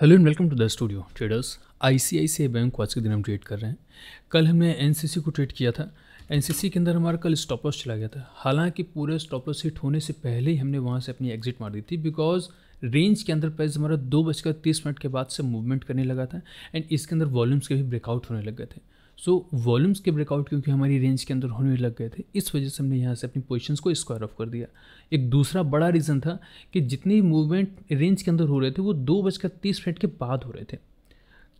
hello and welcome to the studio traders ICICI bank को आज के दिन हम ट्रेड कर रहे हैं कल हमने एनसीसी को ट्रेड किया था एनसीसी के अंदर हमारा कल स्टॉप लॉस चला गया था हालांकि पूरे स्टॉप लॉस हिट होने से पहले ही हमने वहां से अपनी एग्जिट मार दी थी बिकॉज रेंज के अंदर प्राइस हमारा दो बजकर तीस मिनट के बाद से मूवमेंट करने लगा था एंड इसके अंदर वॉल्यूम्स के भी ब्रेकआउट होने लग गए थे सो वॉल्यूम्स के ब्रेकआउट क्योंकि हमारी रेंज के अंदर होने लग गए थे इस वजह से हमने यहाँ से अपनी पोजिशन को स्क्वायर ऑफ कर दिया एक दूसरा बड़ा रीज़न था कि जितने मूवमेंट रेंज के अंदर हो रहे थे वो दो बजकर तीस मिनट के बाद हो रहे थे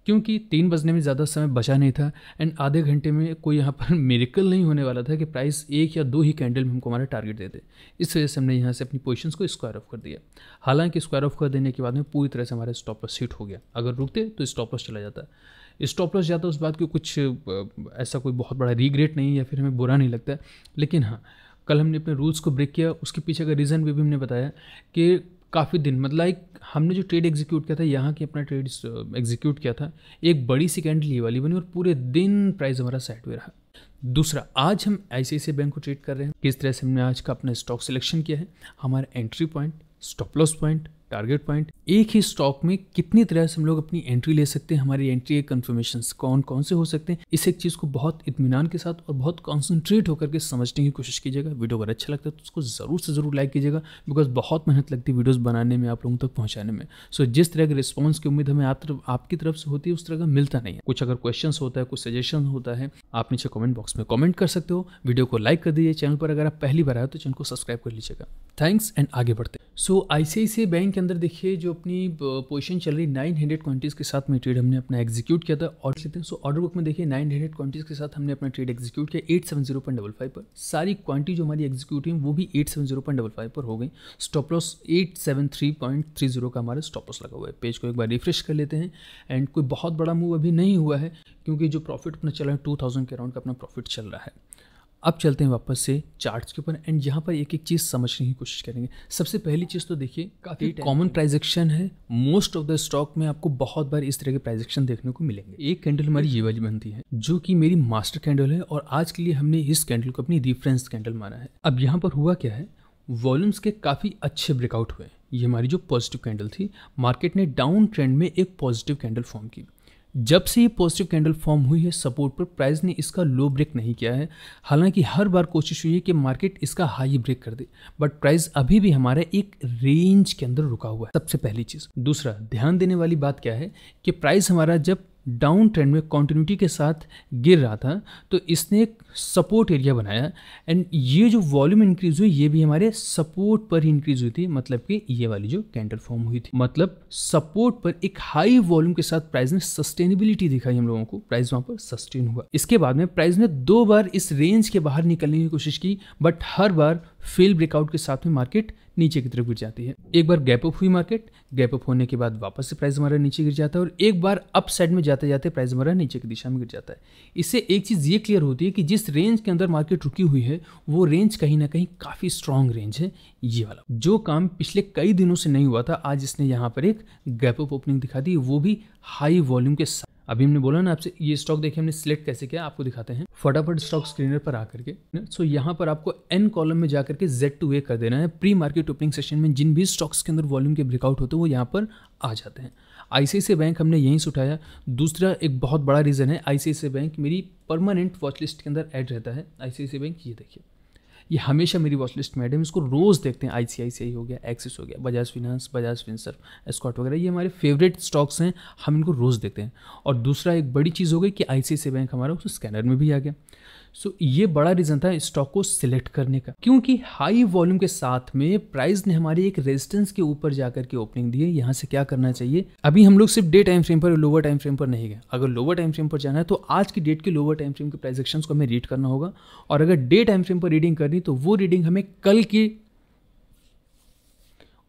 क्योंकि तीन बजने में ज़्यादा समय बचा नहीं था एंड आधे घंटे में कोई यहाँ पर मेरिकल नहीं होने वाला था कि प्राइस एक या दो ही कैंडल में हमको हमारा टारगेट दे दे इस वजह से हमने यहाँ से अपनी पोजिशन को स्क्वायर ऑफ कर दिया हालांकि स्क्वायर ऑफ कर देने के बाद में पूरी तरह से हमारा स्टॉप लॉस हिट हो गया अगर रुकते तो स्टॉप लॉस चला जाता स्टॉप लॉस जाता उस बात को कुछ ऐसा कोई बहुत बड़ा रिग्रेट नहीं या फिर हमें बुरा नहीं लगता लेकिन हाँ कल हमने अपने रूल्स को ब्रेक किया उसके पीछे का रीज़न भी, भी हमने बताया कि काफ़ी दिन मतलब एक हमने जो ट्रेड एग्जीक्यूट किया था यहाँ की अपना ट्रेड एग्जीक्यूट uh, किया था एक बड़ी सी कैंडल ये वाली बनी और पूरे दिन प्राइस हमारा हुए रहा दूसरा आज हम ऐसे ऐसे बैंक को ट्रेड कर रहे हैं किस तरह से हमने आज का अपना स्टॉक सिलेक्शन किया है हमारा entry point stop loss point target point एक ही स्टॉक में कितनी तरह से हम लोग अपनी एंट्री ले सकते हैं हमारी एंट्री कन्फर्मेशन कौन कौन से हो सकते हैं इस एक चीज़ को बहुत इतमान के साथ और बहुत कॉन्सेंट्रेट होकर के समझने की कोशिश कीजिएगा वीडियो अगर अच्छा लगता है तो उसको ज़रूर से ज़रूर लाइक कीजिएगा बिकॉज बहुत मेहनत लगती है वीडियोज़ बनाने में आप लोगों तक पहुँचाने में सो so, जिस तरह की रिस्पॉन्स की उम्मीद हमें आप तरफ, आपकी तरफ से होती है उस तरह का मिलता नहीं है कुछ अगर क्वेश्चन होता है कुछ सजेशन होता है आप नीचे कॉमेंट बॉक्स में कॉमेंट कर सकते हो वीडियो को लाइक कर दीजिए चैनल पर अगर आप पहली बार आए तो चैनल को सब्सक्राइब कर लीजिएगा थैंक्स एंड आगे बढ़ते सो आई आई बैंक के अंदर देखिए जो अपनी पोजीशन चल रही नाइन हंड्रेड क्वान्टीज़ के साथ में ट्रेड हमने अपना एग्जीक्यूट किया था ऑर्डर लेते हैं सो ऑर्डर बुक में देखिए नाइन हंड्रेड क्वान्टीज़ के साथ हमने अपना ट्रेड एग्जीक्यूट किया eight seven zero point double five पर सारी क्वान्टी जो हमारी एग्जीक्यूट हुई वो भी eight seven zero point double five पर हो गई stop loss eight seven three point three zero का हमारा स्टॉप लॉस लगा हुआ है पेज को एक बार रिफ्रेश कर लेते हैं एंड कोई बहुत बड़ा मूव अभी नहीं हुआ है क्योंकि जो प्रॉफिट अपना चल रहा है टू थाउजेंड के अराउंड का अपना प्रॉफिट चल रहा है अब चलते हैं वापस से चार्ट्स के ऊपर एंड यहाँ पर एक एक चीज़ समझने की कोशिश करेंगे सबसे पहली चीज़ तो देखिए काफ़ी कॉमन ट्रांजेक्शन है मोस्ट ऑफ द स्टॉक में आपको बहुत बार इस तरह के ट्रांजेक्शन देखने को मिलेंगे एक कैंडल हमारी ये वाली बनती है जो कि मेरी मास्टर कैंडल है और आज के लिए हमने इस कैंडल को अपनी रिफरेंस कैंडल माना है अब यहाँ पर हुआ क्या है वॉल्यूम्स के काफ़ी अच्छे ब्रेकआउट हुए ये हमारी जो पॉजिटिव कैंडल थी मार्केट ने डाउन ट्रेंड में एक पॉजिटिव कैंडल फॉर्म की जब से ये पॉजिटिव कैंडल फॉर्म हुई है सपोर्ट पर प्राइस ने इसका लो ब्रेक नहीं किया है हालांकि हर बार कोशिश हुई है कि मार्केट इसका हाई ब्रेक कर दे बट प्राइस अभी भी हमारे एक रेंज के अंदर रुका हुआ है सबसे पहली चीज़ दूसरा ध्यान देने वाली बात क्या है कि प्राइस हमारा जब डाउन ट्रेंड में कॉन्टीन्यूटी के साथ गिर रहा था तो इसने एक सपोर्ट एरिया बनाया एंड ये जो वॉल्यूम इंक्रीज हुई ये भी हमारे सपोर्ट पर ही इंक्रीज हुई थी मतलब कि ये वाली जो कैंडल फॉर्म हुई थी मतलब सपोर्ट पर एक हाई वॉल्यूम के साथ प्राइस ने सस्टेनेबिलिटी दिखाई हम लोगों को प्राइस वहां पर सस्टेन हुआ इसके बाद में प्राइस ने दो बार इस रेंज के बाहर निकलने की कोशिश की बट हर बार फेल ब्रेकआउट के साथ में मार्केट नीचे की तरफ गिर जाती है एक बार गैप अप हुई मार्केट गैप अप होने के बाद वापस से प्राइस हमारा नीचे गिर जाता है और एक बार अप साइड में जाते जाते प्राइस हमारा नीचे की दिशा में गिर जाता है इससे एक चीज़ ये क्लियर होती है कि जिस रेंज के अंदर मार्केट रुकी हुई है वो रेंज कहीं ना कहीं काफ़ी स्ट्रांग रेंज है ये वाला जो काम पिछले कई दिनों से नहीं हुआ था आज इसने यहाँ पर एक गैप अप ओपनिंग दिखा दी वो भी हाई वॉल्यूम के साथ अभी हमने बोला ना आपसे ये स्टॉक देखिए हमने सिलेक्ट कैसे किया आपको दिखाते हैं फटाफट स्टॉक स्क्रीनर पर आकर के सो यहाँ पर आपको एन कॉलम में जाकर के जेड टू ए कर देना है प्री मार्केट ओपनिंग सेशन में जिन भी स्टॉक्स के अंदर वॉल्यूम के ब्रेकआउट होते हैं वो यहाँ पर आ जाते हैं आईसीआईसी बैंक हमने यहीं से उठाया दूसरा एक बहुत बड़ा रीज़न है आईसीआईसी बैंक मेरी परमानेंट वॉचलिस्ट के अंदर ऐड रहता है आईसीआईसी बैंक ये देखिए ये हमेशा मेरी वॉच लिस्ट में है इसको रोज़ देखते हैं आई हो गया एक्सिस हो गया बजाज फिनांस बजाज फिनसर स्कॉट वगैरह ये हमारे फेवरेट स्टॉक्स हैं हम इनको रोज़ देखते हैं और दूसरा एक बड़ी चीज़ हो गई कि आई बैंक हमारा उस स्कैनर तो में भी आ गया सो so, ये बड़ा रीज़न था स्टॉक को सिलेक्ट करने का क्योंकि हाई वॉल्यूम के साथ में प्राइस ने हमारी एक रेजिस्टेंस के ऊपर जाकर के ओपनिंग दी है यहाँ से क्या करना चाहिए अभी हम लोग सिर्फ डे टाइम फ्रेम पर लोअर टाइम फ्रेम पर नहीं गए अगर लोअर टाइम फ्रेम पर जाना है तो आज की डेट के लोअर टाइम फ्रेम के प्राइजेक्शन को हमें रीड करना होगा और अगर डे टाइम फ्रेम पर रीडिंग करनी तो वो रीडिंग हमें कल की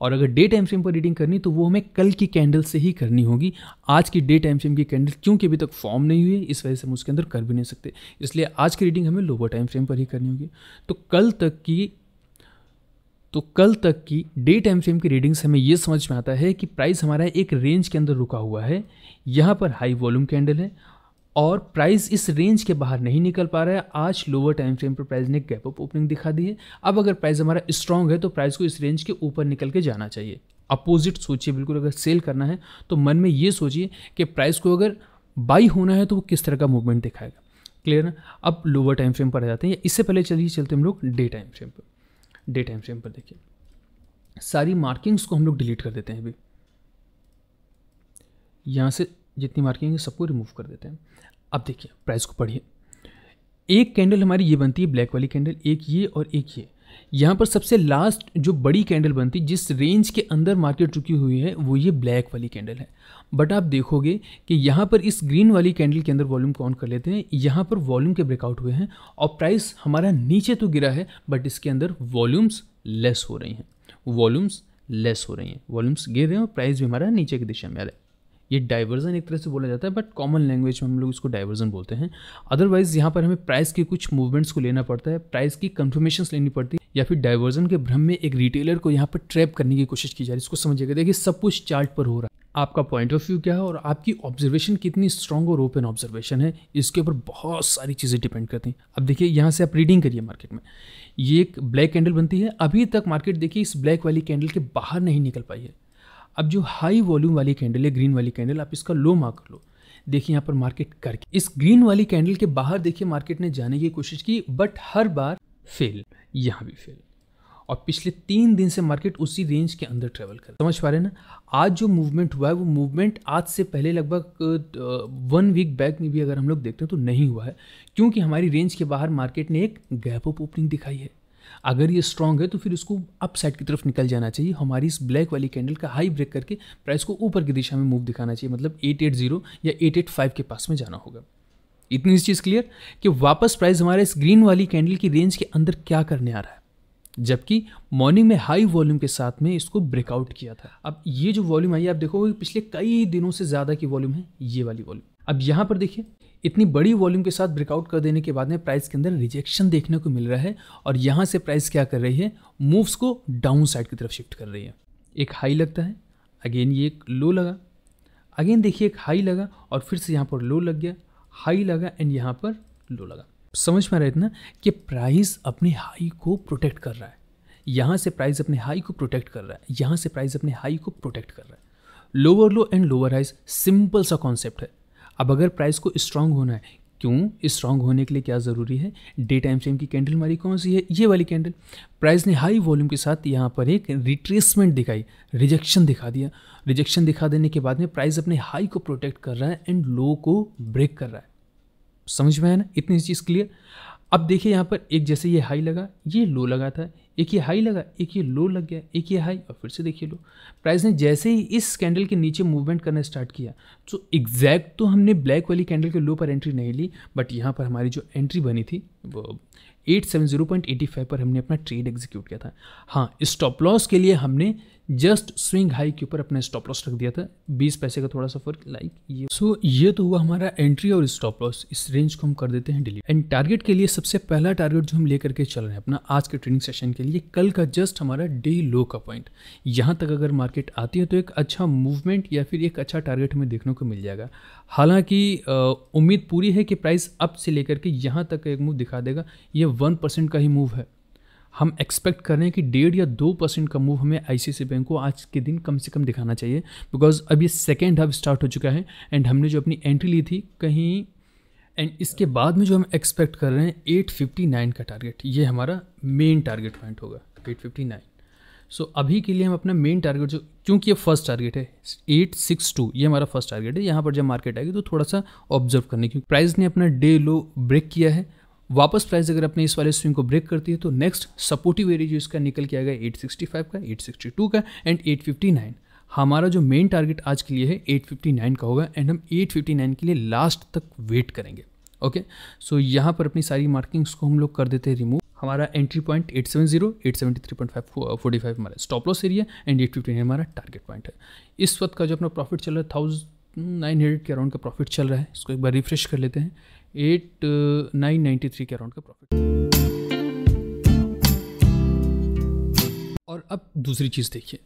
और अगर डे टाइम फ्रेम पर रीडिंग करनी तो वो हमें कल की कैंडल से ही करनी होगी आज की डे टाइम फ्रेम की कैंडल क्योंकि अभी तक फॉर्म नहीं हुई है इस वजह से हम उसके अंदर कर भी नहीं सकते इसलिए आज की रीडिंग हमें लोअर टाइम फ्रेम पर ही करनी होगी तो कल तक की तो कल तक की डे टाइम फ्रेम की रीडिंग से हमें ये समझ में आता है कि प्राइस हमारा एक रेंज के अंदर रुका हुआ है यहाँ पर हाई वॉल्यूम कैंडल है और प्राइस इस रेंज के बाहर नहीं निकल पा रहा है आज लोअर टाइम फ्रेम पर प्राइस ने गैप अप ओपनिंग दिखा दी है अब अगर प्राइस हमारा स्ट्रांग है तो प्राइस को इस रेंज के ऊपर निकल के जाना चाहिए अपोजिट सोचिए बिल्कुल अगर सेल करना है तो मन में ये सोचिए कि प्राइस को अगर बाई होना है तो वो किस तरह का मूवमेंट दिखाएगा क्लियर ना अब लोअर टाइम फ्रेम पर आ जाते हैं इससे पहले चलिए चलते हम लोग डे टाइम फ्रेम पर डे टाइम फ्रेम पर देखिए सारी मार्किंग्स को हम लोग डिलीट कर देते हैं अभी यहाँ से जितनी मार्किंग है सबको रिमूव कर देते हैं अब देखिए प्राइस को पढ़िए एक कैंडल हमारी ये बनती है ब्लैक वाली कैंडल एक ये और एक ये यहाँ पर सबसे लास्ट जो बड़ी कैंडल बनती जिस रेंज के अंदर मार्केट चुकी हुई है वो ये ब्लैक वाली कैंडल है बट आप देखोगे कि यहाँ पर इस ग्रीन वाली कैंडल के अंदर वॉल्यूम कौन कर लेते हैं यहाँ पर वॉल्यूम के ब्रेकआउट हुए हैं और प्राइस हमारा नीचे तो गिरा है बट इसके अंदर वॉल्यूम्स लेस हो रही हैं वॉल्यूम्स लेस हो रही हैं वॉल्यूम्स गिर रहे हैं और प्राइस भी हमारा नीचे की दिशा में आ रहा है ये डाइवर्जन एक तरह से बोला जाता है बट कॉमन लैंग्वेज में हम लोग इसको डाइवर्जन बोलते हैं अदरवाइज़ यहाँ पर हमें प्राइस के कुछ मूवमेंट्स को लेना पड़ता है प्राइस की कंफर्मेशन लेनी पड़ती है या फिर डाइवर्जन के भ्रम में एक रिटेलर को यहाँ पर ट्रैप करने की कोशिश की जा रही है इसको समझिएगा देखिए सब कुछ चार्ट पर हो रहा है आपका पॉइंट ऑफ व्यू क्या है और आपकी ऑब्जर्वेशन कितनी स्ट्रॉन्ग और ओपन ऑब्जर्वेशन है इसके ऊपर बहुत सारी चीज़ें डिपेंड करती हैं अब देखिए यहाँ से आप रीडिंग करिए मार्केट में ये एक ब्लैक कैंडल बनती है अभी तक मार्केट देखिए इस ब्लैक वाली कैंडल के बाहर नहीं निकल पाई है अब जो हाई वॉल्यूम वाली कैंडल है ग्रीन वाली कैंडल आप इसका लो मार्क लो देखिए यहाँ पर मार्केट करके इस ग्रीन वाली कैंडल के बाहर देखिए मार्केट ने जाने की कोशिश की बट हर बार फेल यहाँ भी फेल और पिछले तीन दिन से मार्केट उसी रेंज के अंदर ट्रेवल कर समझ पा रहे हैं ना आज जो मूवमेंट हुआ है वो मूवमेंट आज से पहले लगभग वन वीक बैक में भी अगर हम लोग देखते हैं तो नहीं हुआ है क्योंकि हमारी रेंज के बाहर मार्केट ने एक गैप ऑफ ओपनिंग दिखाई है अगर ये स्ट्रॉन्ग है तो फिर इसको अप साइड की तरफ निकल जाना चाहिए हमारी इस ब्लैक वाली कैंडल का हाई ब्रेक करके प्राइस को ऊपर की दिशा में मूव दिखाना चाहिए मतलब एट एट जीरो या एट एट फाइव के पास में जाना होगा इतनी चीज़ क्लियर कि वापस प्राइस हमारे इस ग्रीन वाली कैंडल की रेंज के अंदर क्या करने आ रहा है जबकि मॉर्निंग में हाई वॉल्यूम के साथ में इसको ब्रेकआउट किया था अब ये जो वॉल्यूम आई आप देखोगे पिछले कई दिनों से ज़्यादा की वॉल्यूम है ये वाली वॉल्यूम अब यहाँ पर देखिए इतनी बड़ी वॉल्यूम के साथ ब्रेकआउट कर देने के बाद में प्राइस के अंदर रिजेक्शन देखने को मिल रहा है और यहाँ से प्राइस क्या कर रही है मूव्स को डाउन साइड की तरफ शिफ्ट कर रही है एक हाई लगता है अगेन ये एक लो लगा अगेन देखिए एक हाई लगा और फिर से यहाँ पर लो लग गया हाई लगा एंड यहाँ पर लो लगा समझ में आ रहा है इतना कि प्राइस अपने हाई को प्रोटेक्ट कर रहा है यहाँ से प्राइस अपने हाई को प्रोटेक्ट कर रहा है यहाँ से प्राइस अपने हाई को प्रोटेक्ट कर रहा है lower low and lower highs simple सा कॉन्सेप्ट है अब अगर प्राइस को स्ट्रांग होना है क्यों स्ट्रांग होने के लिए क्या ज़रूरी है डे टाइम फ्रेम की कैंडल हमारी कौन सी है ये वाली कैंडल प्राइस ने हाई वॉल्यूम के साथ यहाँ पर एक रिट्रेसमेंट दिखाई रिजेक्शन दिखा दिया रिजेक्शन दिखा देने के बाद में प्राइस अपने हाई को प्रोटेक्ट कर रहा है एंड लो को ब्रेक कर रहा है समझ में आया ना इतनी चीज़ क्लियर अब देखिए यहाँ पर एक जैसे ये हाई लगा ये लो लगा था एक ये हाई लगा एक ये लो लग गया एक ये हाई और फिर से देखिए लो प्राइस ने जैसे ही इस कैंडल के नीचे मूवमेंट करना स्टार्ट किया तो एग्जैक्ट तो हमने ब्लैक वाली कैंडल के लो पर एंट्री नहीं ली बट यहाँ पर हमारी जो एंट्री बनी थी वो eight seven zero point eighty five पर हमने अपना ट्रेड एग्जीक्यूट किया था हाँ स्टॉप लॉस के लिए हमने जस्ट स्विंग हाई के ऊपर अपने स्टॉप लॉस रख दिया था 20 पैसे का थोड़ा सा फर्क लाइक ये सो so, ये तो हुआ हमारा एंट्री और स्टॉप लॉस इस रेंज को हम कर देते हैं डिलीट एंड टारगेट के लिए सबसे पहला टारगेट जो हम लेकर के चल रहे हैं अपना आज के ट्रेनिंग सेशन के लिए कल का जस्ट हमारा डे लो का पॉइंट यहाँ तक अगर मार्केट आती है तो एक अच्छा मूवमेंट या फिर एक अच्छा टारगेट हमें देखने को मिल जाएगा हालांकि उम्मीद पूरी है कि प्राइस अप से लेकर के यहाँ तक एक मूव दिखा देगा ये वन परसेंट का ही मूव है हम एक्सपेक्ट कर रहे हैं कि डेढ़ या दो परसेंट का मूव हमें आई बैंक को आज के दिन कम से कम दिखाना चाहिए बिकॉज अब ये सेकेंड हाफ स्टार्ट हो चुका है एंड हमने जो अपनी एंट्री ली थी कहीं एंड इसके बाद में जो हम एक्सपेक्ट कर रहे हैं एट फिफ्टी नाइन का टारगेट ये हमारा मेन टारगेट पॉइंट होगा एट फिफ्टी नाइन सो अभी के लिए हम अपना मेन टारगेट जो क्योंकि ये फर्स्ट टारगेट है एट सिक्स टू ये हमारा फर्स्ट टारगेट है यहाँ पर जब मार्केट आएगी तो थोड़ा सा ऑब्जर्व करने की प्राइस ने अपना डे लो ब्रेक किया है वापस प्राइस अगर अपने इस वाले स्विंग को ब्रेक करती है तो नेक्स्ट सपोर्टिव एरिया जो इसका निकल के आएगा 865 का 862 का एंड 859 हमारा जो मेन टारगेट आज के लिए है 859 का होगा एंड हम 859 के लिए लास्ट तक वेट करेंगे ओके सो यहाँ पर अपनी सारी मार्किंग्स को हम लोग कर देते हैं रिमूव हमारा एंट्री पॉइंट 870, 873.5, 45 हमारा stop loss area and nine हमारा टारगेट पॉइंट है इस वक्त का जो अपना प्रॉफिट चल रहा है थाउजेंड नाइन हंड्रेड के अराउंड का प्रॉफिट चल रहा है इसको एक बार रिफ्रेश कर लेते हैं एट नाइन नाइन्टी थ्री के अराउंड का प्रॉफिट और अब दूसरी चीज़ देखिए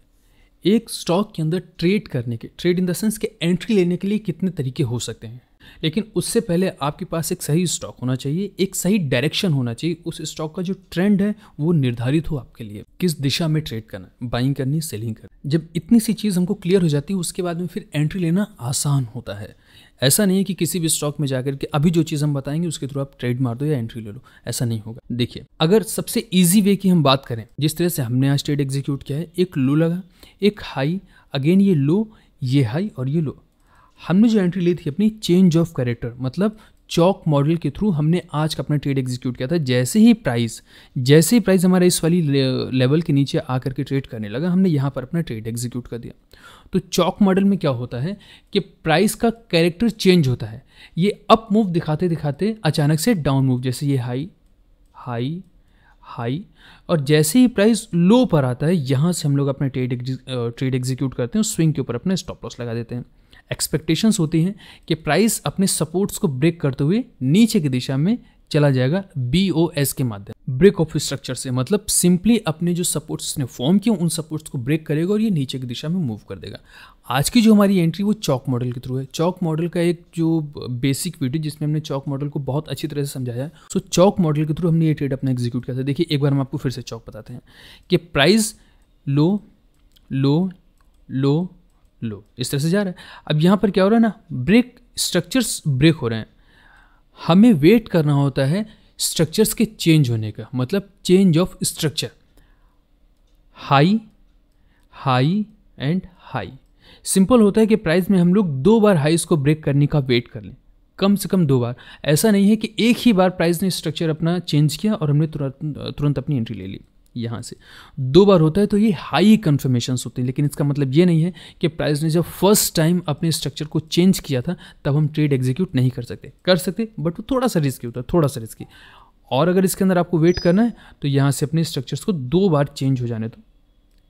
एक स्टॉक के अंदर ट्रेड करने के ट्रेड इन द सेंस के एंट्री लेने के लिए कितने तरीके हो सकते हैं लेकिन उससे पहले आपके पास एक सही स्टॉक होना चाहिए एक सही डायरेक्शन होना चाहिए उस स्टॉक का जो ट्रेंड है वो निर्धारित हो आपके लिए किस दिशा में ट्रेड करना बाइंग करनी सेलिंग करनी जब इतनी सी चीज़ हमको क्लियर हो जाती है उसके बाद में फिर एंट्री लेना आसान होता है ऐसा नहीं है कि किसी भी स्टॉक में जाकर के अभी जो चीज़ हम बताएंगे उसके थ्रू आप ट्रेड मार दो या एंट्री ले लो ऐसा नहीं होगा देखिए अगर सबसे ईजी वे की हम बात करें जिस तरह से हमने आज ट्रेड एग्जीक्यूट किया है एक लो लगा एक हाई अगेन ये लो ये हाई और ये लो हमने जो एंट्री ली थी अपनी चेंज ऑफ करेक्टर मतलब चौक मॉडल के थ्रू हमने आज का अपना ट्रेड एग्जीक्यूट किया था जैसे ही प्राइस जैसे ही प्राइस हमारा इस वाली लेवल के नीचे आकर के ट्रेड करने लगा हमने यहाँ पर अपना ट्रेड एग्जीक्यूट कर दिया तो चौक मॉडल में क्या होता है कि प्राइस का कैरेक्टर चेंज होता है ये अप मूव दिखाते दिखाते अचानक से डाउन मूव जैसे ये हाई हाई हाई और जैसे ही प्राइस लो पर आता है यहाँ से हम लोग अपना ट्रेड ट्रेड एग्जीक्यूट करते हैं स्विंग के ऊपर अपना स्टॉप लॉस लगा देते हैं एक्सपेक्टेशंस होती हैं कि प्राइस अपने सपोर्ट्स को ब्रेक करते हुए नीचे की दिशा में चला जाएगा बी ओ एस के माध्यम ब्रेक ऑफ स्ट्रक्चर से मतलब सिंपली अपने जो सपोर्ट्स ने फॉर्म किए उन सपोर्ट्स को ब्रेक करेगा और ये नीचे की दिशा में मूव कर देगा आज की जो हमारी एंट्री वो चौक मॉडल के थ्रू है चौक मॉडल का एक जो बेसिक वीडियो जिसमें हमने चौक मॉडल को बहुत अच्छी तरह से समझाया सो चौक मॉडल के थ्रू हमने ये ट्रेड अपना एग्जीक्यूट किया था देखिए एक बार हम आपको फिर से चौक बताते हैं कि प्राइस लो लो लो लो इस तरह से जा रहा है अब यहाँ पर क्या हो रहा है ना ब्रेक स्ट्रक्चर्स ब्रेक हो रहे हैं हमें वेट करना होता है स्ट्रक्चर्स के चेंज होने का मतलब change of structure high high and high simple होता है कि प्राइस में हम लोग दो बार हाई को ब्रेक करने का वेट कर लें कम से कम दो बार ऐसा नहीं है कि एक ही बार प्राइस ने स्ट्रक्चर अपना चेंज किया और हमने तुरंत तुरंत अपनी एंट्री ले ली यहाँ से दो बार होता है तो ये हाई कन्फर्मेशन होती है लेकिन इसका मतलब ये नहीं है कि प्राइस ने जब फर्स्ट टाइम अपने स्ट्रक्चर को चेंज किया था तब हम ट्रेड एग्जीक्यूट नहीं कर सकते कर सकते बट वो थोड़ा सा रिस्की होता है थोड़ा सा रिस्की और अगर इसके अंदर आपको वेट करना है तो यहाँ से अपने स्ट्रक्चर्स को दो बार चेंज हो जाने दो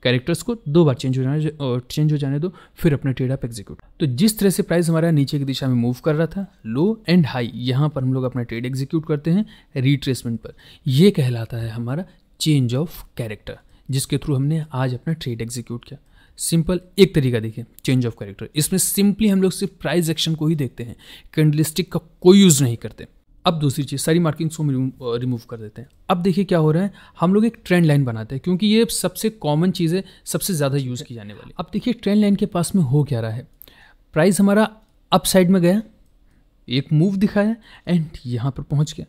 कैरेक्टर्स को दो बार चेंज हो जाने चेंज हो जाने दो फिर अपना ट्रेड आप एग्जीक्यूट तो जिस तरह से प्राइस हमारा नीचे की दिशा में मूव कर रहा था लो एंड हाई यहाँ पर हम लोग अपना ट्रेड एग्जीक्यूट करते हैं रिट्रेसमेंट पर यह कहलाता है हमारा चेंज ऑफ कैरेक्टर जिसके थ्रू हमने आज अपना ट्रेड एग्जीक्यूट किया सिंपल एक तरीका देखिए चेंज ऑफ कैरेक्टर इसमें सिंपली हम लोग सिर्फ प्राइस एक्शन को ही देखते हैं कैंडलिस्टिक का कोई यूज़ नहीं करते अब दूसरी चीज़ सारी मार्किंग्स को रिमूव कर देते हैं अब देखिए क्या हो रहा है हम लोग एक ट्रेंड लाइन बनाते हैं क्योंकि ये सबसे कॉमन चीज़ है सबसे ज़्यादा यूज़ की जाने वाली अब देखिए ट्रेंड लाइन के पास में हो क्या रहा है प्राइस हमारा अप साइड में गया एक मूव दिखाया एंड यहाँ पर पहुँच गया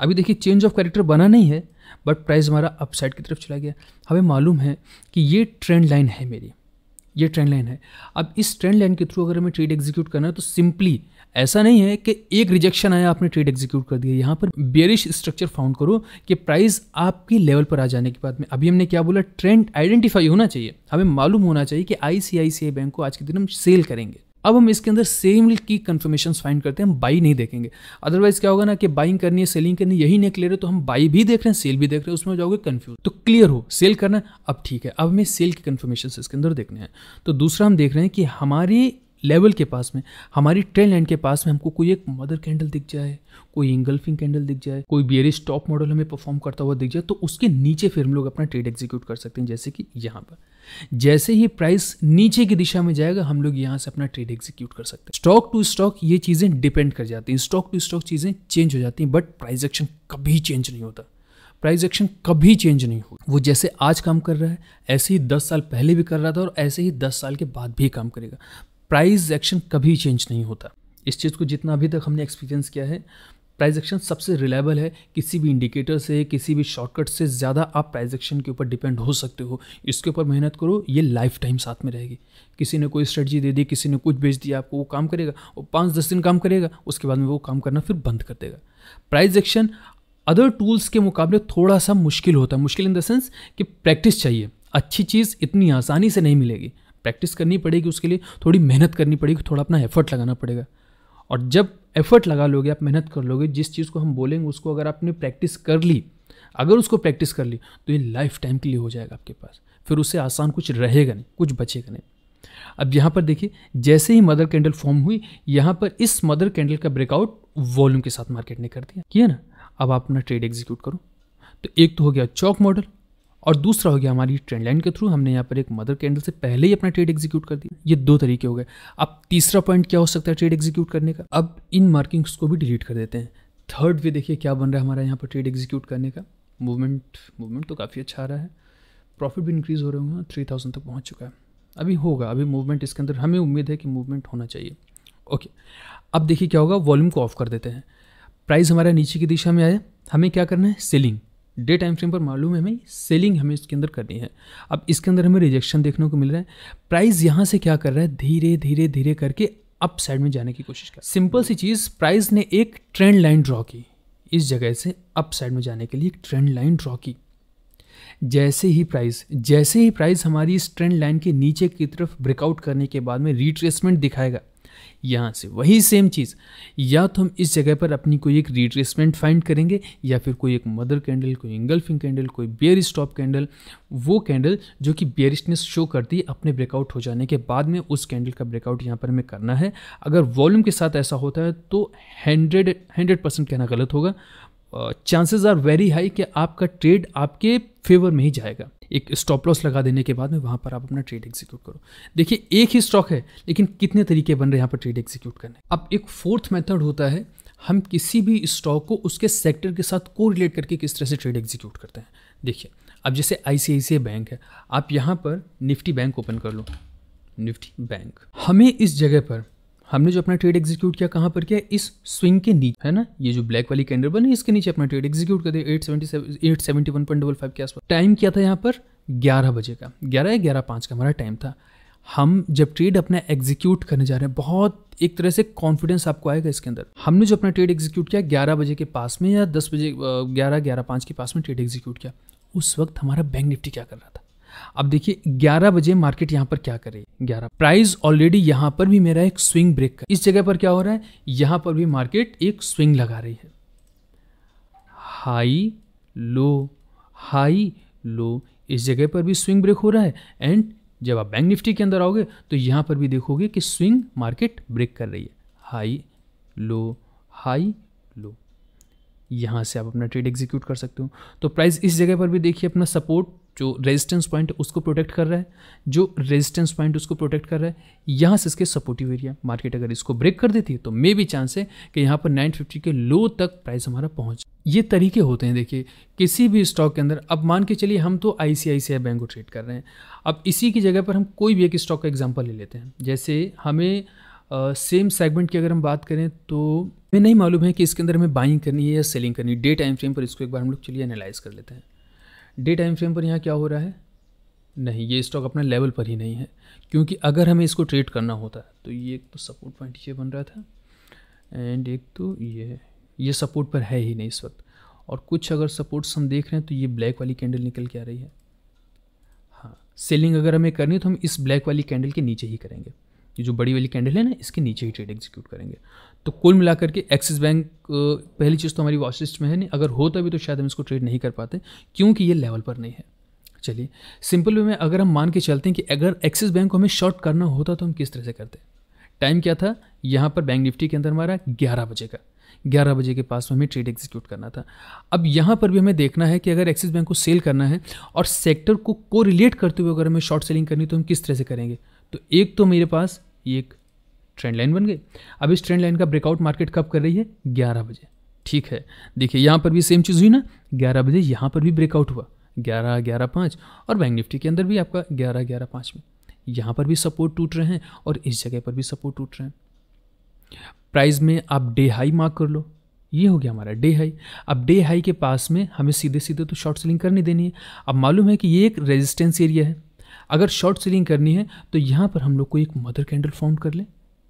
अभी देखिए चेंज ऑफ कैरेक्टर बना नहीं है बट प्राइस हमारा अपसाइड की तरफ चला गया हमें मालूम है कि ये ट्रेंड लाइन है मेरी ये ट्रेंड लाइन है अब इस ट्रेंड लाइन के थ्रू अगर हमें ट्रेड एग्जीक्यूट करना है तो सिंपली ऐसा नहीं है कि एक रिजेक्शन आया आपने ट्रेड एग्जीक्यूट कर दिया यहाँ पर बेरिश स्ट्रक्चर फाउंड करो कि प्राइस आपकी लेवल पर आ जाने के बाद में अभी हमने क्या बोला ट्रेंड आइडेंटिफाई होना चाहिए हमें मालूम होना चाहिए कि आई बैंक को आज के दिन हम सेल करेंगे अब हम इसके अंदर सेल की कन्फर्मेशन फाइंड करते हैं हम बाई नहीं देखेंगे अदरवाइज क्या होगा ना कि बाइंग करनी है सेलिंग करनी यही नहीं क्लियर है तो हम बाई भी देख रहे हैं सेल भी देख रहे हैं उसमें जाओगे कन्फ्यूज तो क्लियर हो सेल करना अब ठीक है अब हमें सेल की कन्फर्मेशन इसके अंदर देखने हैं तो दूसरा हम देख रहे हैं कि हमारी लेवल के पास में हमारी ट्रेन लाइन के पास में हमको कोई एक मदर कैंडल दिख जाए कोई इंगल्फिंग कैंडल दिख जाए कोई बियरिस टॉप मॉडल हमें परफॉर्म करता हुआ दिख जाए तो उसके नीचे फिर हम लोग अपना ट्रेड एग्जीक्यूट कर सकते हैं जैसे कि यहाँ पर जैसे ही प्राइस नीचे की दिशा में जाएगा हम लोग यहाँ से अपना ट्रेड एग्जीक्यूट कर सकते हैं स्टॉक टू स्टॉक ये चीज़ें डिपेंड कर जाती हैं स्टॉक टू स्टॉक चीज़ें चेंज हो जाती हैं बट प्राइस एक्शन कभी चेंज नहीं होता प्राइस एक्शन कभी चेंज नहीं हो वो जैसे आज काम कर रहा है ऐसे ही दस साल पहले भी कर रहा था और ऐसे ही दस साल के बाद भी काम करेगा प्राइस एक्शन कभी चेंज नहीं होता इस चीज़ को जितना अभी तक हमने एक्सपीरियंस किया है प्राइस एक्शन सबसे रिलायबल है किसी भी इंडिकेटर से किसी भी शॉर्टकट से ज़्यादा आप प्राइस एक्शन के ऊपर डिपेंड हो सकते हो इसके ऊपर मेहनत करो ये लाइफ टाइम साथ में रहेगी किसी ने कोई स्ट्रेटजी दे दी किसी ने कुछ बेच दिया आपको वो काम करेगा वो पाँच दस दिन काम करेगा उसके बाद में वो काम करना फिर बंद कर देगा प्राइस एक्शन अदर टूल्स के मुकाबले थोड़ा सा मुश्किल होता है मुश्किल इन द सेंस कि प्रैक्टिस चाहिए अच्छी चीज़ इतनी आसानी से नहीं मिलेगी प्रैक्टिस करनी पड़ेगी उसके लिए थोड़ी मेहनत करनी पड़ेगी थोड़ा अपना एफर्ट लगाना पड़ेगा और जब एफर्ट लगा लोगे आप मेहनत कर लोगे जिस चीज़ को हम बोलेंगे उसको अगर आपने प्रैक्टिस कर ली अगर उसको प्रैक्टिस कर ली तो ये लाइफ टाइम के लिए हो जाएगा आपके पास फिर उससे आसान कुछ रहेगा नहीं कुछ बचेगा नहीं अब यहाँ पर देखिए जैसे ही मदर कैंडल फॉर्म हुई यहाँ पर इस मदर कैंडल का ब्रेकआउट वॉल्यूम के साथ मार्केट ने कर दिया किया ना अब आप अपना ट्रेड एग्जीक्यूट करो तो एक तो हो गया चौक मॉडल और दूसरा हो गया हमारी ट्रेंड लाइन के थ्रू हमने यहाँ पर एक मदर कैंडल से पहले ही अपना ट्रेड एग्जीक्यूट कर दिया ये दो तरीके हो गए अब तीसरा पॉइंट क्या हो सकता है ट्रेड एग्जीक्यूट करने का अब इन मार्किंग्स को भी डिलीट कर देते हैं थर्ड वे देखिए क्या बन रहा है हमारा यहाँ पर ट्रेड एग्जीक्यूट करने का मूवमेंट मूवमेंट तो काफ़ी अच्छा आ रहा है प्रॉफिट भी इंक्रीज़ हो रहे होंगे थ्री थाउजेंड तक पहुँच चुका है अभी होगा अभी मूवमेंट इसके अंदर हमें उम्मीद है कि मूवमेंट होना चाहिए ओके अब देखिए क्या होगा वॉल्यूम को ऑफ कर देते हैं प्राइस हमारा नीचे की दिशा में आया हमें क्या करना है सेलिंग डे टाइम फ्रेम पर मालूम है हमें सेलिंग हमें इसके अंदर करनी है अब इसके अंदर हमें रिजेक्शन देखने को मिल रहा है प्राइस यहाँ से क्या कर रहा है धीरे धीरे धीरे करके अप साइड में जाने की कोशिश कर सिंपल सी चीज़ प्राइस ने एक ट्रेंड लाइन ड्रॉ की इस जगह से अप साइड में जाने के लिए एक ट्रेंड लाइन ड्रॉ की जैसे ही प्राइस जैसे ही प्राइस हमारी इस ट्रेंड लाइन के नीचे की तरफ ब्रेकआउट करने के बाद में रिट्रेसमेंट दिखाएगा यहाँ से वही सेम चीज़ या तो हम इस जगह पर अपनी कोई एक रिट्रेसमेंट फाइंड करेंगे या फिर कोई एक मदर कैंडल कोई इंगल्फिंग कैंडल कोई बियर स्टॉप कैंडल वो कैंडल जो कि बियरिशनेस शो करती है अपने ब्रेकआउट हो जाने के बाद में उस कैंडल का ब्रेकआउट यहाँ पर हमें करना है अगर वॉल्यूम के साथ ऐसा होता है तो हंड्रेड हंड्रेड परसेंट कहना गलत होगा चांसेस आर वेरी हाई कि आपका ट्रेड आपके फेवर में ही जाएगा एक स्टॉप लॉस लगा देने के बाद में वहाँ पर आप अपना ट्रेड एग्जीक्यूट करो देखिए एक ही स्टॉक है लेकिन कितने तरीके बन रहे हैं यहाँ पर ट्रेड एग्जीक्यूट करने अब एक फोर्थ मेथड होता है हम किसी भी स्टॉक को उसके सेक्टर के साथ को रिलेट करके किस तरह से ट्रेड एग्जीक्यूट करते हैं देखिए अब जैसे आई बैंक है आप यहाँ पर निफ्टी बैंक ओपन कर लो निफ्टी बैंक हमें इस जगह पर हमने जो अपना ट्रेड एग्जीक्यूट किया कहाँ पर किया इस स्विंग के नीचे है ना ये जो ब्लैक वाली कैंडल बनी इसके नीचे अपना ट्रेड एग्जीक्यूट कर दिया eight seventy seven eight seventy one point double five के आसपास टाइम क्या था यहाँ पर ग्यारह बजे का ग्यारह या ग्यारह पाँच का हमारा टाइम था हम जब ट्रेड अपना एग्जीक्यूट करने जा रहे हैं बहुत एक तरह से कॉन्फिडेंस आपको आएगा इसके अंदर हमने जो अपना ट्रेड एग्जीक्यूट किया ग्यारह बजे के पास में या दस बजे ग्यारह ग्यारह पाँच के पास में ट्रेड एग्जीक्यूट किया उस वक्त हमारा बैंक निफ्टी क्या कर रहा था अब देखिए 11 बजे मार्केट यहाँ पर क्या करे 11 प्राइस ऑलरेडी यहाँ पर भी मेरा एक स्विंग ब्रेक कर इस जगह पर क्या हो रहा है यहाँ पर भी मार्केट एक स्विंग लगा रही है हाई लो हाई लो इस जगह पर भी स्विंग ब्रेक हो रहा है एंड जब आप बैंक निफ्टी के अंदर आओगे तो यहाँ पर भी देखोगे कि स्विंग मार्केट ब्रेक कर रही है हाई लो हाई लो यहाँ से आप अपना ट्रेड एग्जीक्यूट कर सकते हो तो प्राइस इस जगह पर भी देखिए अपना सपोर्ट जो रेजिस्टेंस पॉइंट उसको प्रोटेक्ट कर रहा है जो रेजिस्टेंस पॉइंट उसको प्रोटेक्ट कर रहा है यहाँ से इसके सपोर्टिव एरिया मार्केट अगर इसको ब्रेक कर देती है तो मे भी चांस है कि यहाँ पर 950 के लो तक प्राइस हमारा पहुँच ये तरीके होते हैं देखिए किसी भी स्टॉक के अंदर अब मान के चलिए हम तो आई सी बैंक को ट्रेड कर रहे हैं अब इसी की जगह पर हम कोई भी एक स्टॉक का एग्जाम्पल ले लेते हैं जैसे हमें सेम सेगमेंट की अगर हम बात करें तो हमें नहीं मालूम है कि इसके अंदर हमें बाइंग करनी है या सेलिंग करनी है डे टाइम फ्रेम पर इसको एक बार हम लोग चलिए एनालाइज कर लेते हैं डे टाइम फ्रेम पर यहाँ क्या हो रहा है नहीं ये स्टॉक अपना लेवल पर ही नहीं है क्योंकि अगर हमें इसको ट्रेड करना होता है तो ये एक तो सपोर्ट पॉइंट ये बन रहा था एंड एक तो ये ये सपोर्ट पर है ही नहीं इस वक्त और कुछ अगर सपोर्ट्स हम देख रहे हैं तो ये ब्लैक वाली कैंडल निकल के आ रही है हाँ सेलिंग अगर हमें करनी है तो हम इस ब्लैक वाली कैंडल के नीचे ही करेंगे ये जो बड़ी वाली कैंडल है ना इसके नीचे ही ट्रेड एग्जीक्यूट करेंगे तो कुल मिलाकर के एक्सिस बैंक पहली चीज़ तो हमारी वॉच लिस्ट में है नहीं अगर होता भी तो शायद हम इसको ट्रेड नहीं कर पाते क्योंकि ये लेवल पर नहीं है चलिए सिंपल वे में अगर हम मान के चलते हैं कि अगर एक्सिस बैंक को हमें शॉर्ट करना होता तो हम किस तरह से करते टाइम क्या था यहाँ पर बैंक निफ्टी के अंदर हमारा ग्यारह बजे का ग्यारह बजे के पास में हमें ट्रेड एग्जीक्यूट करना था अब यहाँ पर भी हमें देखना है कि अगर एक्सिस बैंक को सेल करना है और सेक्टर को को करते हुए अगर हमें शॉर्ट सेलिंग करनी तो हम किस तरह से करेंगे तो एक तो मेरे पास एक ट्रेंड लाइन बन गई अब इस ट्रेंड लाइन का ब्रेकआउट मार्केट कब कर रही है ग्यारह बजे ठीक है देखिए यहाँ पर भी सेम चीज़ हुई ना ग्यारह बजे यहाँ पर भी ब्रेकआउट हुआ ग्यारह ग्यारह पाँच और बैंक निफ्टी के अंदर भी आपका ग्यारह ग्यारह पाँच में यहाँ पर भी सपोर्ट टूट रहे हैं और इस जगह पर भी सपोर्ट टूट रहे हैं प्राइस में आप डे हाई मार्क कर लो ये हो गया हमारा डे हाई अब डे हाई के पास में हमें सीधे सीधे तो शॉर्ट सेलिंग करनी देनी है अब मालूम है कि ये एक रेजिस्टेंस एरिया है अगर शॉर्ट सेलिंग करनी है तो यहाँ पर हम लोग को एक मदर कैंडल फॉर्म कर लें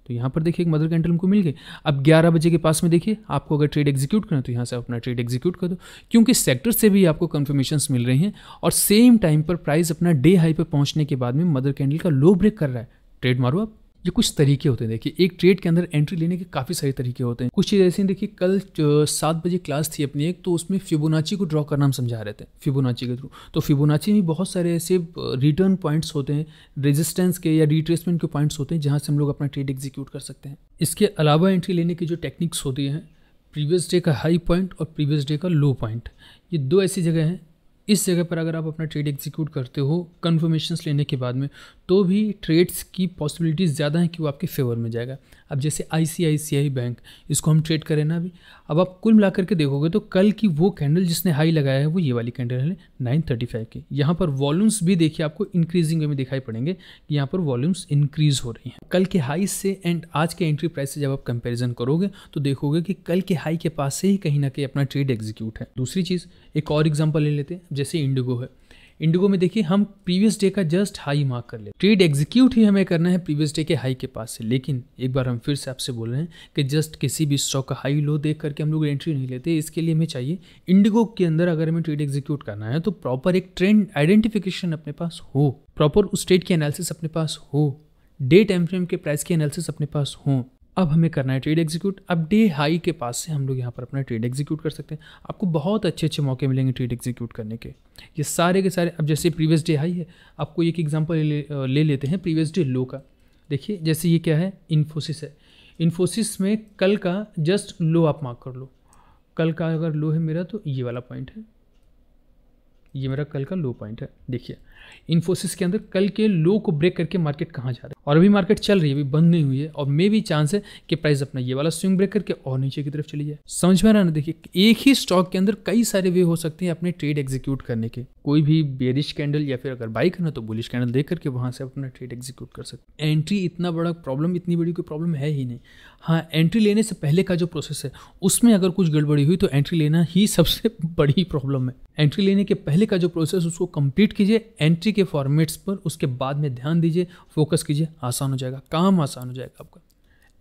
तो यहाँ पर देखिए एक मदर कैंडल हमको मिल गई अब 11 बजे के पास में देखिए आपको अगर ट्रेड एग्जीक्यूट करना तो यहाँ से अपना ट्रेड एग्जीक्यूट कर दो क्योंकि सेक्टर से भी आपको कन्फर्मेशन मिल रही हैं और सेम टाइम पर प्राइस अपना डे हाई पर पहुँचने के बाद में मदर कैंडल का लो ब्रेक कर रहा है ट्रेड मारो आप ये कुछ तरीके होते हैं देखिए एक ट्रेड के अंदर एंट्री लेने के काफ़ी सारे तरीके होते हैं कुछ चीज़ ऐसे देखिए कल सात बजे क्लास थी अपनी एक तो उसमें फिबोनाची को ड्रॉ करना हम समझा रहे थे फिबोनाची के थ्रू तो फिबोनाची में बहुत सारे ऐसे रिटर्न पॉइंट्स होते हैं रेजिस्टेंस के या रिट्रेसमेंट के पॉइंट्स होते हैं जहाँ से हम लोग अपना ट्रेड एग्जीक्यूट कर सकते हैं इसके अलावा एंट्री लेने की जो टेक्निक्स होती हैं प्रीवियस डे का हाई पॉइंट और प्रीवियस डे का लो पॉइंट ये दो ऐसी जगह हैं इस जगह पर अगर आप अपना ट्रेड एग्जीक्यूट करते हो कन्फर्मेशन लेने के बाद में तो भी ट्रेड्स की पॉसिबिलिटीज़ ज़्यादा हैं कि वो आपके फेवर में जाएगा अब जैसे आई बैंक इसको हम ट्रेड करें ना अभी अब आप कुल मिलाकर के देखोगे तो कल की वो कैंडल जिसने हाई लगाया है वो ये वाली कैंडल है नाइन थर्टी फाइव की यहाँ पर वॉल्यूम्स भी देखिए आपको इंक्रीजिंग वे में दिखाई पड़ेंगे कि यहाँ पर वॉल्यूम्स इंक्रीज हो रही हैं कल के हाई से एंड आज के एंट्री प्राइस से जब आप कंपेरिजन करोगे तो देखोगे कि कल के हाई के पास से ही कहीं ना कहीं अपना ट्रेड एग्जीक्यूट है दूसरी चीज़ एक और एग्जाम्पल ले लेते हैं जैसे इंडिगो है इंडिगो में देखिए हम प्रीवियस डे का जस्ट हाई मार्क कर ले ट्रेड एग्जीक्यूट ही हमें करना है प्रीवियस डे के हाई के पास से लेकिन एक बार हम फिर से आपसे बोल रहे हैं कि जस्ट किसी भी स्टॉक का हाई लो देख करके हम लोग एंट्री नहीं लेते इसके लिए हमें चाहिए इंडिगो के अंदर अगर हमें ट्रेड एग्जीक्यूट करना है तो प्रॉपर एक ट्रेंड आइडेंटिफिकेशन अपने पास हो प्रॉपर उस ट्रेड की एनालिसिस अपने पास हो डे टाइम फ्रेम के प्राइस की एनालिसिस अपने पास हो अब हमें करना है ट्रेड एग्जीक्यूट अब डे हाई के पास से हम लोग यहाँ पर अपना ट्रेड एग्जीक्यूट कर सकते हैं आपको बहुत अच्छे अच्छे मौके मिलेंगे ट्रेड एग्जीक्यूट करने के ये सारे के सारे अब जैसे प्रीवियस डे हाई है आपको एक एग्जाम्पल ले, ले लेते हैं प्रीवियस डे लो का देखिए जैसे ये क्या है इन्फोसिस है इन्फोसिस में कल का जस्ट लो आप मार्क कर लो कल का अगर लो है मेरा तो ये वाला पॉइंट है ये मेरा कल का लो पॉइंट है देखिए इन्फोसिस के अंदर कल के लो को ब्रेक करके मार्केट कहाँ जा रहा है और अभी मार्केट चल रही है अभी बंद नहीं हुई है और मे भी चांस है कि प्राइस अपना ये वाला स्विंग ब्रेक करके और नीचे की तरफ चली जाए समझ में आ रहा ना देखिए एक ही स्टॉक के अंदर कई सारे वे हो सकते हैं अपने ट्रेड एग्जीक्यूट करने के कोई भी बेरिश कैंडल या फिर अगर बाई करना तो बुलिश कैंडल देख करके वहाँ से अपना ट्रेड एग्जीक्यूट कर सकते एंट्री इतना बड़ा प्रॉब्लम इतनी बड़ी कोई प्रॉब्लम है ही नहीं हाँ एंट्री लेने से पहले का जो प्रोसेस है उसमें अगर कुछ गड़बड़ी हुई तो एंट्री लेना ही सबसे बड़ी प्रॉब्लम है एंट्री लेने के पहले का जो प्रोसेस उसको कंप्लीट कीजिए एंट्री के फॉर्मेट्स पर उसके बाद में ध्यान दीजिए फोकस कीजिए आसान हो जाएगा काम आसान हो जाएगा आपका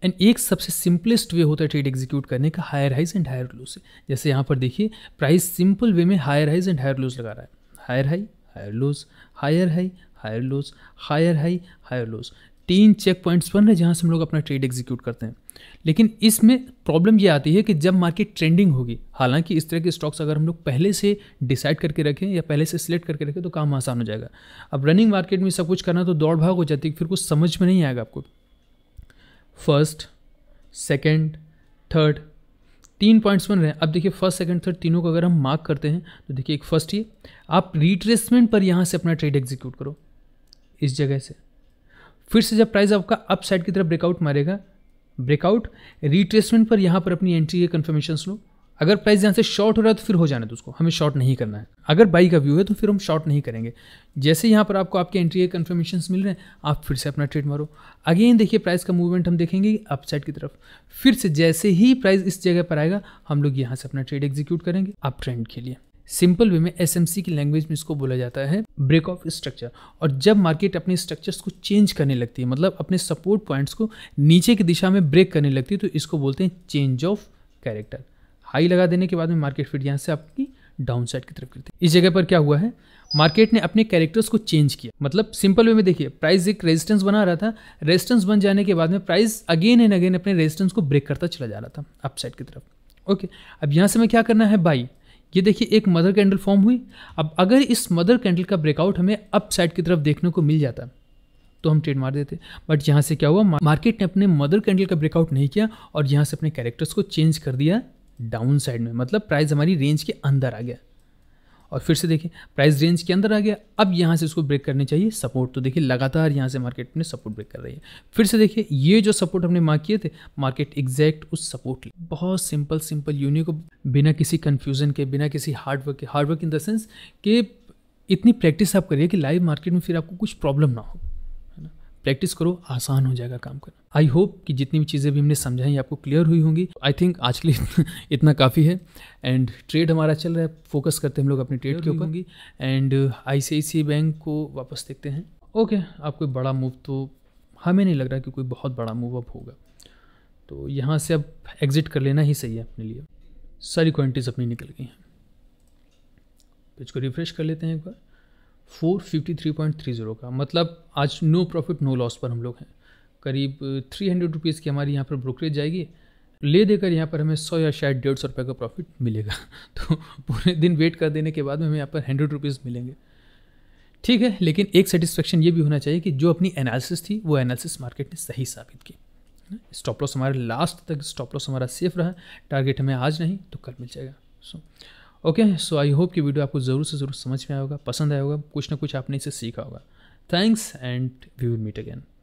एंड एक सबसे सिंपलेस्ट वे होता है ट्रेड एग्जीक्यूट करने का higher highs and higher lows से जैसे यहाँ पर देखिए प्राइस सिंपल वे में higher highs and higher lows लगा रहा है higher high higher lows higher high higher lows higher high higher lows तीन चेक पॉइंट्स बन रहे हैं जहाँ से हम लोग अपना ट्रेड एग्जीक्यूट करते हैं लेकिन इसमें प्रॉब्लम ये आती है कि जब मार्केट ट्रेंडिंग होगी हालांकि इस तरह के स्टॉक्स अगर हम लोग पहले से डिसाइड करके रखें या पहले से सिलेक्ट करके रखें तो काम आसान हो जाएगा अब रनिंग मार्केट में सब कुछ करना तो दौड़ भाग हो जाती है फिर कुछ समझ में नहीं आएगा आपको फर्स्ट सेकेंड थर्ड तीन पॉइंट्स बन रहे हैं अब देखिए फर्स्ट सेकंड थर्ड तीनों को अगर हम मार्क करते हैं तो देखिए एक फर्स्ट ये आप रिट्रेसमेंट पर यहाँ से अपना ट्रेड एग्जीक्यूट करो इस जगह से फिर से जब प्राइस आपका अप साइड की तरफ ब्रेकआउट मारेगा ब्रेकआउट रिट्रेसमेंट पर यहाँ पर अपनी एंट्री के कन्फर्मेशन लो अगर प्राइस यहाँ से शॉर्ट हो रहा है तो फिर हो जाना तो उसको हमें शॉर्ट नहीं करना है अगर बाई का व्यू है तो फिर हम शॉर्ट नहीं करेंगे जैसे यहाँ पर आपको आपके एंट्री के कन्फर्मेशन मिल रहे हैं आप फिर से अपना ट्रेड मारो अगेन देखिए प्राइस का मूवमेंट हम देखेंगे अपसाइड की तरफ फिर से जैसे ही प्राइस इस जगह पर आएगा हम लोग यहाँ से अपना ट्रेड एग्जीक्यूट करेंगे अप ट्रेंड के लिए सिंपल वे में एस एम सी की लैंग्वेज में इसको बोला जाता है ब्रेक ऑफ स्ट्रक्चर और जब मार्केट अपने स्ट्रक्चर्स को चेंज करने लगती है मतलब अपने सपोर्ट पॉइंट्स को नीचे की दिशा में ब्रेक करने लगती है तो इसको बोलते हैं चेंज ऑफ कैरेक्टर हाई लगा देने के बाद में मार्केट फिर यहाँ से आपकी डाउन साइड की तरफ गिरती है इस जगह पर क्या हुआ है मार्केट ने अपने कैरेक्टर्स को चेंज किया मतलब सिंपल वे में देखिए प्राइस एक रेजिस्टेंस बना रहा था रेजिस्टेंस बन जाने के बाद में प्राइस अगेन एंड अगेन अपने रेजिस्टेंस को ब्रेक करता चला जा रहा था अपसाइड की तरफ ओके अब यहाँ से मैं क्या करना है बाई ये देखिए एक मदर कैंडल फॉर्म हुई अब अगर इस मदर कैंडल का ब्रेकआउट हमें अप साइड की तरफ देखने को मिल जाता तो हम ट्रेड मार देते बट यहाँ से क्या हुआ मार्केट ने अपने मदर कैंडल का ब्रेकआउट नहीं किया और यहाँ से अपने कैरेक्टर्स को चेंज कर दिया डाउन साइड में मतलब प्राइस हमारी रेंज के अंदर आ गया और फिर से देखिए प्राइस रेंज के अंदर आ गया अब यहाँ से इसको ब्रेक करने चाहिए सपोर्ट तो देखिए लगातार यहाँ से मार्केट ने सपोर्ट ब्रेक कर रही है फिर से देखिए ये जो सपोर्ट हमने मार्क किए थे मार्केट एग्जैक्ट उस सपोर्ट बहुत सिंपल सिंपल यूनिक को बिना किसी कन्फ्यूजन के बिना किसी हार्डवर्क के हार्डवर्क इन द सेंस कि इतनी प्रैक्टिस आप करिए कि लाइव मार्केट में फिर आपको कुछ प्रॉब्लम ना हो प्रैक्टिस करो आसान हो जाएगा काम करना आई होप कि जितनी भी चीज़ें भी हमने समझाई आपको क्लियर हुई होंगी आई थिंक आज के लिए इतना, काफ़ी है एंड ट्रेड हमारा चल रहा है फोकस करते हैं हम लोग अपने ट्रेड के ऊपर एंड आई बैंक को वापस देखते हैं ओके okay, आप कोई बड़ा मूव तो हमें नहीं लग रहा कि कोई बहुत बड़ा मूव अप होगा तो यहाँ से अब एग्ज़िट कर लेना ही सही है अपने लिए सारी क्वान्टिटीज़ अपनी निकल गई हैं तो को रिफ्रेश कर लेते हैं एक बार 453.30 का मतलब आज नो प्रॉफिट नो लॉस पर हम लोग हैं करीब थ्री हंड्रेड रुपीज़ की हमारी यहाँ पर ब्रोकरेज जाएगी ले देकर यहाँ पर हमें सौ या शायद डेढ़ सौ रुपये का प्रॉफिट मिलेगा तो पूरे दिन वेट कर देने के बाद में हमें यहाँ पर हंड्रेड रुपीज़ मिलेंगे ठीक है लेकिन एक सेटिस्फेक्शन ये भी होना चाहिए कि जो अपनी एनालिसिस थी वो एनालिसिस मार्केट ने सही साबित की स्टॉप लॉस हमारे लास्ट तक स्टॉप लॉस हमारा सेफ रहा टारगेट हमें आज नहीं तो कल मिल जाएगा so so, okay so I hope कि वीडियो आपको ज़रूर से ज़रूर समझ में आएगा पसंद आएगा कुछ ना कुछ आपने इसे सीखा होगा thanks and we will meet again